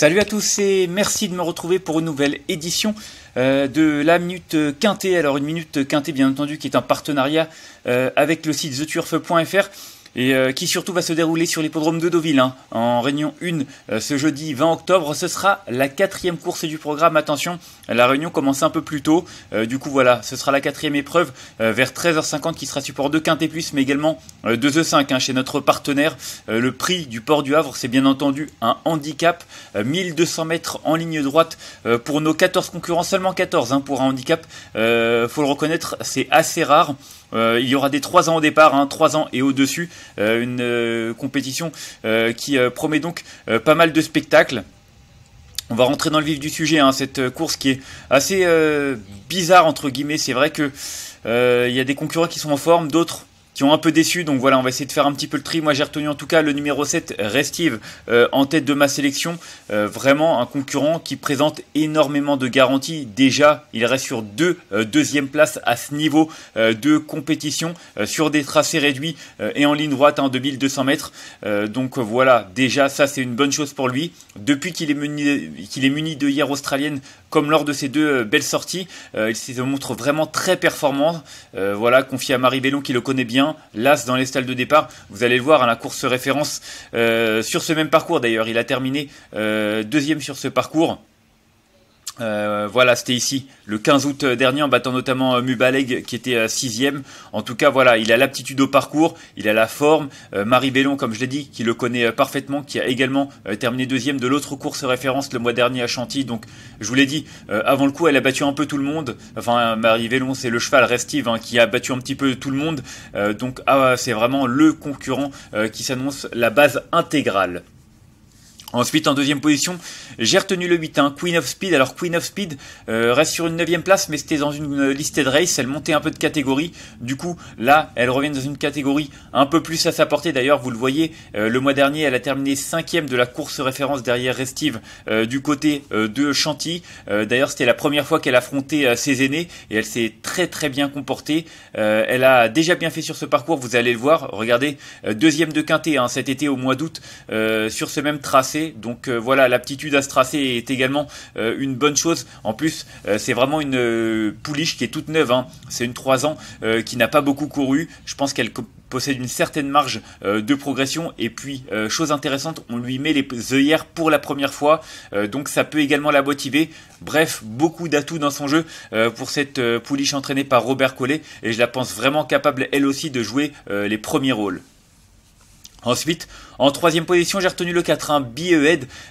Salut à tous et merci de me retrouver pour une nouvelle édition euh, de la Minute Quintée. Alors une Minute Quintée bien entendu qui est un partenariat euh, avec le site theturf.fr et euh, qui surtout va se dérouler sur l'hippodrome de Deauville hein, en Réunion 1 euh, ce jeudi 20 octobre. Ce sera la quatrième course du programme. Attention, la réunion commence un peu plus tôt. Euh, du coup, voilà, ce sera la quatrième épreuve vers 13h50 qui sera support de Quintet Plus, mais également de The 5 hein, chez notre partenaire. le prix du port du Havre, c'est bien entendu un handicap. 1200 mètres en ligne droite pour nos 14 concurrents, seulement 14 hein, pour un handicap. faut le reconnaître, c'est assez rare. il y aura des 3 ans au départ, 3 hein, ans et au-dessus. Euh, une euh, compétition euh, qui promet donc pas mal de spectacles. On va rentrer dans le vif du sujet, hein, cette course qui est assez bizarre entre guillemets. C'est vrai que il y a des concurrents qui sont en forme, d'autres un peu déçu. Donc voilà, on va essayer de faire un petit peu le tri. Moi, j'ai retenu en tout cas le numéro 7, Restive, euh, en tête de ma sélection. Euh, vraiment un concurrent qui présente énormément de garanties. Déjà, il reste sur deux euh, deuxième place à ce niveau de compétition sur des tracés réduits et en ligne droite hein, en 2200 mètres. donc voilà, déjà ça c'est une bonne chose pour lui. Depuis qu'il est muni qu'il est muni de hier australienne comme lors de ses deux belles sorties, il se montre vraiment très performant. voilà, confié à Marie Bellon qui le connaît bien. Hein, l'as dans les stalles de départ. Vous allez le voir à hein, la course référence euh, sur ce même parcours d'ailleurs. Il a terminé euh, deuxième sur ce parcours. Euh, voilà, c'était ici le 15 août dernier en battant notamment euh, Mubaleg qui était 6 euh, sixième. En tout cas, voilà, il a l'aptitude au parcours, il a la forme. Marie Bellon, comme je l'ai dit, qui le connaît parfaitement, qui a également terminé deuxième de l'autre course référence le mois dernier à Chantilly. Donc, je vous l'ai dit, avant le coup, elle a battu un peu tout le monde. Enfin, Marie Bellon, c'est le cheval Restive hein, qui a battu un petit peu tout le monde. donc, ah, c'est vraiment le concurrent qui s'annonce la base intégrale. Ensuite, en deuxième position, j'ai retenu le 8, hein, Queen of Speed. Alors, Queen of Speed euh, reste sur une neuvième place, mais c'était dans une euh, liste de race. Elle montait un peu de catégorie. Du coup, là, elle revient dans une catégorie un peu plus à sa portée. D'ailleurs, vous le voyez, euh, le mois dernier, elle a terminé cinquième de la course référence derrière Restive du côté de Chantilly. D'ailleurs, c'était la première fois qu'elle affrontait ses aînés et elle s'est très très bien comportée. elle a déjà bien fait sur ce parcours. Vous allez le voir. Regardez, deuxième de quintet hein, cet été au mois d'août sur ce même tracé donc euh, voilà, l'aptitude à se tracer est également euh, une bonne chose. En plus, euh, c'est vraiment une pouliche qui est toute neuve. Hein. C'est une 3 ans qui n'a pas beaucoup couru. Je pense qu'elle possède une certaine marge de progression. Et puis, chose intéressante, on lui met les œillères pour la première fois, donc ça peut également la motiver. Bref, beaucoup d'atouts dans son jeu pour cette pouliche entraînée par Robert Collet, et je la pense vraiment capable elle aussi de jouer les premiers rôles. Ensuite, en troisième position, j'ai retenu le 4, 1 hein,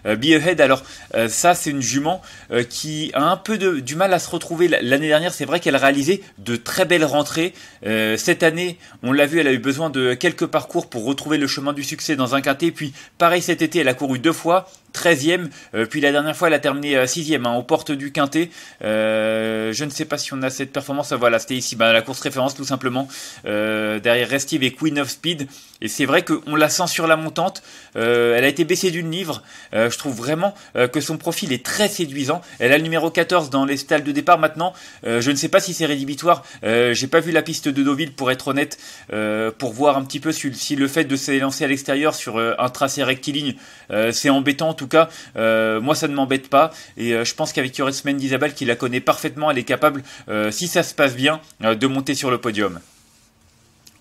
euh, Be Ahead. alors euh, ça c'est une jument euh, qui a un peu du mal à se retrouver. L'année dernière, c'est vrai qu'elle réalisait de très belles rentrées. cette année, on l'a vu, elle a eu besoin de quelques parcours pour retrouver le chemin du succès dans un quintet. Puis pareil cet été, elle a couru deux fois. 13e, puis la dernière fois elle a terminé 6e hein, aux portes du quintet. je ne sais pas si on a cette performance. Voilà, c'était ici, ben, la course référence tout simplement derrière Restive et Queen of Speed. Et c'est vrai qu'on la sent sur la montée euh, elle a été baissée d'une livre. Euh, je trouve vraiment euh, que son profil est très séduisant. Elle a le numéro 14 dans les stalles de départ maintenant. je ne sais pas si c'est rédhibitoire. J'ai pas vu la piste de Deauville pour être honnête, pour voir un petit peu si, le fait de s'élancer à l'extérieur sur un tracé rectiligne, c'est embêtant en tout cas. moi, ça ne m'embête pas. Et je pense qu'avec Semen d'Isabelle, qui la connaît parfaitement, elle est capable, si ça se passe bien, de monter sur le podium.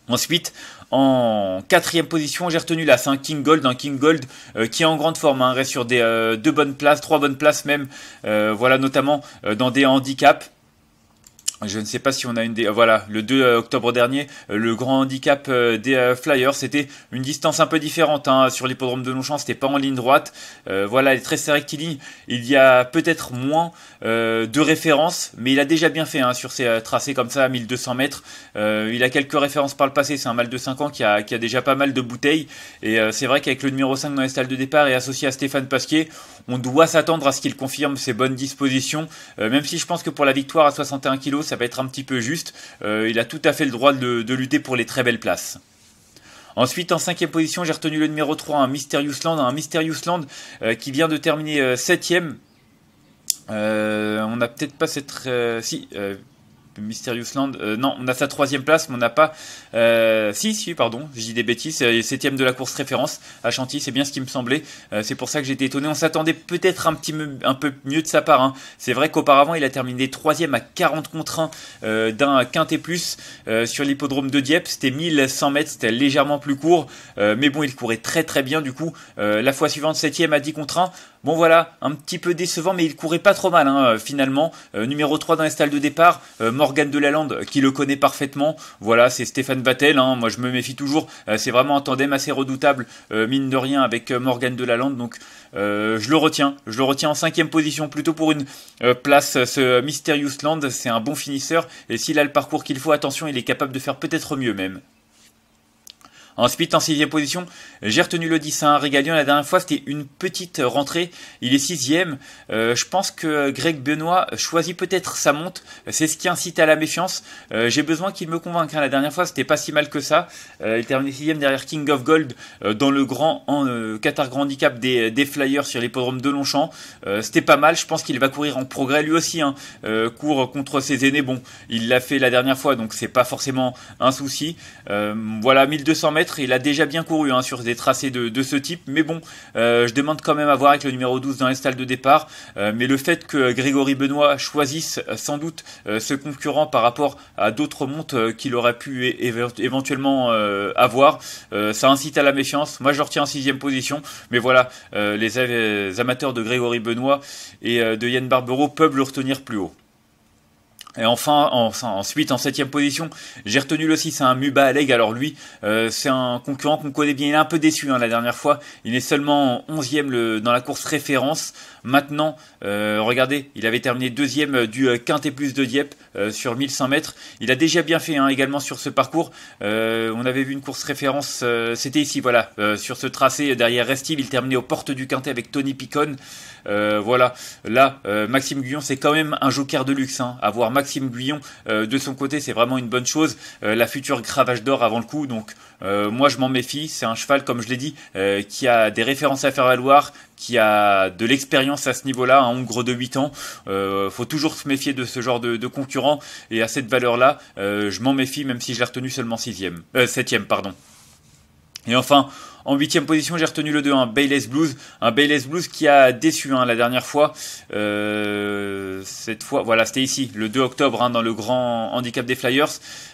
Ensuite, en quatrième position, j'ai retenu là, c'est un King Gold, un King Gold euh, qui est en grande forme, hein, reste sur des euh, deux bonnes places, trois bonnes places même, euh, voilà notamment dans des handicaps je ne sais pas si on a une des... Voilà, le 2 euh, octobre dernier, euh, le grand handicap euh, des Flyers, c'était une distance un peu différente hein, sur l'hippodrome de Longchamp, c'était pas en ligne droite. voilà, est très rectiligne, il y a peut-être moins de références, mais il a déjà bien fait hein, sur ces tracés comme ça à 1200 mètres. il a quelques références par le passé, c'est un mal de 5 ans qui a, qui a déjà pas mal de bouteilles. Et c'est vrai qu'avec le numéro 5 dans les stalles de départ et associé à Stéphane Pasquier, on doit s'attendre à ce qu'il confirme ses bonnes dispositions, même si je pense que pour la victoire à 61 kg, ça va être un petit peu juste. Euh, il a tout à fait le droit de, lutter pour les très belles places. Ensuite, en cinquième position, j'ai retenu le numéro 3, un Mysterious Land, un Mysterious Land euh, qui vient de terminer euh, septième. on n'a peut-être pas cette... si, Mysterious Land. Euh, non, on a sa troisième place, mais on n'a pas. Euh, si, si, pardon, j'ai dis des bêtises. Euh, septième de la course référence à Chantilly, c'est bien ce qui me semblait. c'est pour ça que j'étais étonné. On s'attendait peut-être un petit un peu mieux de sa part. Hein. C'est vrai qu'auparavant, il a terminé troisième à 40 contre 1 d'un quintet plus sur l'hippodrome de Dieppe. C'était 1100 mètres, c'était légèrement plus court, mais bon, il courait très très bien. Du coup, la fois suivante, septième à 10 contre 1. Bon voilà, un petit peu décevant, mais il courait pas trop mal hein, finalement. numéro 3 dans les stalles de départ, mort Morgan Delalande euh, qui le connaît parfaitement. Voilà, c'est Stéphane Vattel. Hein. Moi, je me méfie toujours. Euh, c'est vraiment un tandem assez redoutable, euh, mine de rien, avec Morgan Delalande. Donc, je le retiens. Je le retiens en cinquième position, plutôt pour une place. Ce Mysterious Land, c'est un bon finisseur. Et s'il a le parcours qu'il faut, attention, il est capable de faire peut-être mieux même. Ensuite, en sixième position, j'ai retenu le 10, un régalion la dernière fois, c'était une petite rentrée. Il est sixième. Euh, je pense que Greg Benoît choisit peut-être sa monte. C'est ce qui incite à la méfiance. Euh, j'ai besoin qu'il me convainque. Hein. La dernière fois, c'était pas si mal que ça. Euh, il termine sixième derrière King of Gold dans le grand Qatar Handicap des, Flyers sur l'hippodrome de Longchamp. c'était pas mal. Je pense qu'il va courir en progrès lui aussi. Hein. court contre ses aînés. Bon, il l'a fait la dernière fois, donc c'est pas forcément un souci. voilà, 1200 mètres. Il a déjà bien couru hein, sur des tracés de, ce type. Mais bon, euh, je demande quand même à voir avec le numéro 12 dans les de départ. Euh, mais le fait que Grégory Benoît choisisse euh, sans doute ce concurrent par rapport à d'autres montes qu'il aurait pu éventuellement avoir, ça incite à la méfiance. Moi, je retiens en sixième position. Mais voilà, les amateurs de Grégory Benoît et de Yann Barbero peuvent le retenir plus haut. Et enfin, ensuite, en septième position, j'ai retenu le 6, un Muba Aleg. Alors lui, euh, c'est un concurrent qu'on connaît bien. Il est un peu déçu hein, la dernière fois. Il est seulement 11 ème dans la course référence. Maintenant, euh, regardez, il avait terminé deuxième euh, du Quintet Plus de Dieppe sur 1100 mètres. Il a déjà bien fait hein, également sur ce parcours. on avait vu une course référence, c'était ici, voilà, sur ce tracé derrière Restive. Il terminait aux portes du Quintet avec Tony Picon. voilà, là, Maxime Guyon, c'est quand même un joker de luxe. Avoir hein, Maxime Guyon euh, de son côté, c'est vraiment une bonne chose. Euh, la future Gravage d'or avant le coup, donc euh, moi je m'en méfie. C'est un cheval, comme je l'ai dit, qui a des références à faire valoir, qui a de l'expérience à ce niveau-là, un Hongre de 8 ans. faut toujours se méfier de ce genre de, concurrents concurrent. Et à cette valeur-là, je m'en méfie, même si je l'ai retenu seulement 6 7 pardon. Et enfin, en huitième position, j'ai retenu le 2, un Bayless Blues, un Bayless Blues qui a déçu hein, la dernière fois. Euh, cette fois, voilà, c'était ici, le 2 octobre, hein, dans le grand handicap des Flyers.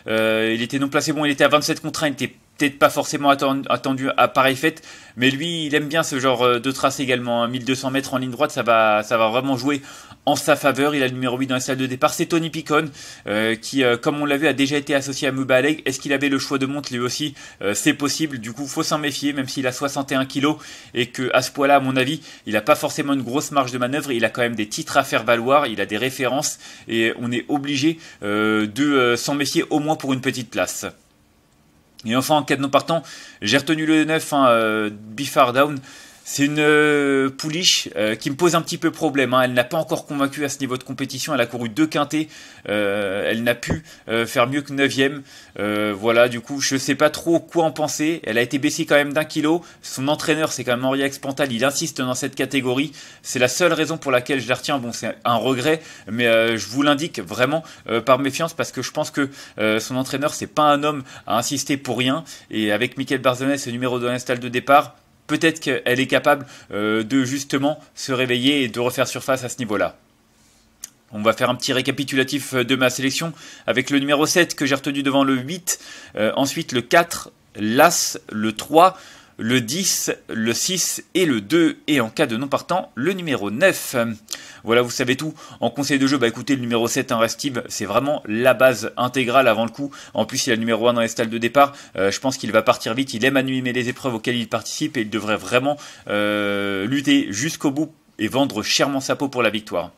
Euh, il était non placé, bon, il était à 27 contre 1, il était peut-être pas forcément attendu à pareille fête, mais lui, il aime bien ce genre euh, de trace également. 1200 hein. mètres en ligne droite, ça va, ça va vraiment jouer en sa faveur. Il a le numéro 8 dans la salle de départ. C'est Tony Picon, euh, qui, euh, comme on l'a vu, a déjà été associé à Mubalek. Est-ce qu'il avait le choix de monte lui aussi C'est possible. Du coup, faut s'en méfier, même s'il a 61 kilos et que à ce poids-là, à mon avis, il n'a pas forcément une grosse marge de manœuvre. Il a quand même des titres à faire valoir. Il a des références et on est obligé de s'en méfier au moins pour une petite place. Et enfin, en cas de non partant, j'ai retenu le 9, hein, euh, Bifar Down, c'est une euh, pouliche euh, qui me pose un petit peu problème. Hein. Elle n'a pas encore convaincu à ce niveau de compétition. Elle a couru deux quintés. Euh, elle n'a pu faire mieux que neuvième. voilà, du coup, je ne sais pas trop quoi en penser. Elle a été baissée quand même d'un kilo. Son entraîneur, c'est quand même Henri Expantal. Il insiste dans cette catégorie. C'est la seule raison pour laquelle je la retiens. Bon, c'est un regret, mais je vous l'indique vraiment par méfiance parce que je pense que son entraîneur, c'est pas un homme à insister pour rien. Et avec Michael Barzonet, ce numéro de l'install de départ, peut-être qu'elle est capable euh, de justement se réveiller et de refaire surface à ce niveau-là. On va faire un petit récapitulatif euh, de ma sélection avec le numéro 7 que j'ai retenu devant le 8, euh, ensuite le 4, l'As, le 3, le 10, le 6 et le 2, et en cas de non partant, le numéro 9. Voilà, vous savez tout. En conseil de jeu, bah écoutez, le numéro 7, un Restive, c'est vraiment la base intégrale avant le coup. En plus, il a le numéro 1 dans les stalles de départ. Euh, je pense qu'il va partir vite, il aime animer les épreuves auxquelles il participe, et il devrait vraiment euh, lutter jusqu'au bout et vendre chèrement sa peau pour la victoire.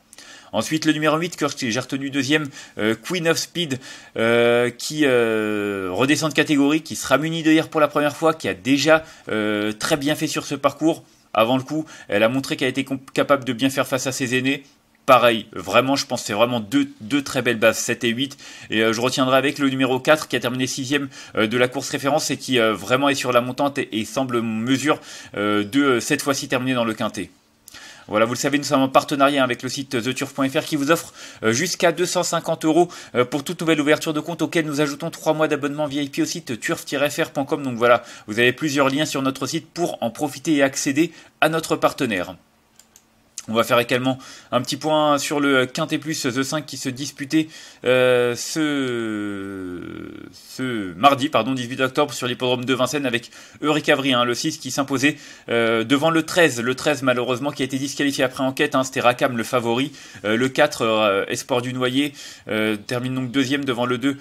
Ensuite, le numéro 8 que j'ai retenu deuxième, euh, Queen of Speed, euh, qui euh, redescend de catégorie, qui sera muni de hier pour la première fois, qui a déjà très bien fait sur ce parcours. Avant le coup, elle a montré qu'elle était capable de bien faire face à ses aînés pareil, vraiment, je pense que c'est vraiment deux, deux, très belles bases, 7 et 8. Et je retiendrai avec le numéro 4 qui a terminé 6 euh, de la course référence et qui vraiment est sur la montante et, et semble mesure de cette fois-ci terminer dans le quintet. Voilà, vous le savez, nous sommes en partenariat avec le site theturf.fr qui vous offre euh, jusqu'à 250 euros euh, pour toute nouvelle ouverture de compte auquel nous ajoutons 3 mois d'abonnement VIP au site turf-fr.com. Donc voilà, vous avez plusieurs liens sur notre site pour en profiter et accéder à notre partenaire. On va faire également un petit point sur le Quintet Plus The 5 qui se disputait euh, ce... ce mardi, pardon, 18 octobre, sur l'hippodrome de Vincennes avec Eury Avry, hein, le 6 qui s'imposait euh, devant le 13. Le 13 malheureusement qui a été disqualifié après enquête, hein, c'était Rakam le favori. Euh, le 4, Espoir du Noyer, termine donc deuxième devant le 2.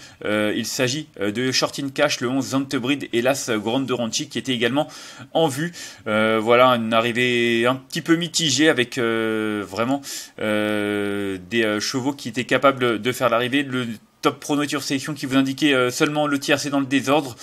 il s'agit de Short Cash, le 11 Zantebrid et l'As Grande de qui était également en vue. voilà, une arrivée un petit peu mitigée avec... Euh, vraiment euh, des euh, chevaux qui étaient capables de faire l'arrivée. Le top pronostic sélection qui vous indiquait seulement le c'est dans le désordre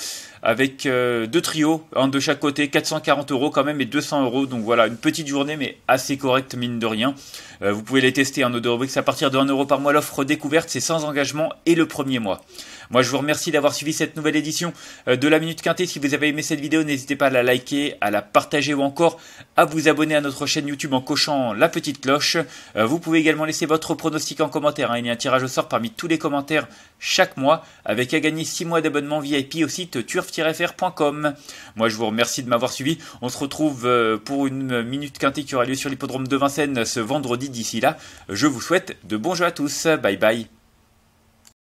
avec euh, deux trios, un de chaque côté, 440 euros quand même et 200 euros. Donc voilà, une petite journée, mais assez correcte, mine de rien. Euh, vous pouvez les tester, en nos à partir de 1 euro par mois. L'offre découverte, c'est sans engagement et le premier mois. Moi, je vous remercie d'avoir suivi cette nouvelle édition euh, de la Minute Quintée. Si vous avez aimé cette vidéo, n'hésitez pas à la liker, à la partager ou encore à vous abonner à notre chaîne YouTube en cochant la petite cloche. Vous pouvez également laisser votre pronostic en commentaire. Hein. Il y a un tirage au sort parmi tous les commentaires chaque mois avec à gagner 6 mois d'abonnement VIP au site turf moi, je vous remercie de m'avoir suivi. On se retrouve euh, pour une minute quintée qui aura lieu sur l'hippodrome de Vincennes ce vendredi. D'ici là, je vous souhaite de bons jeux à tous. Bye bye.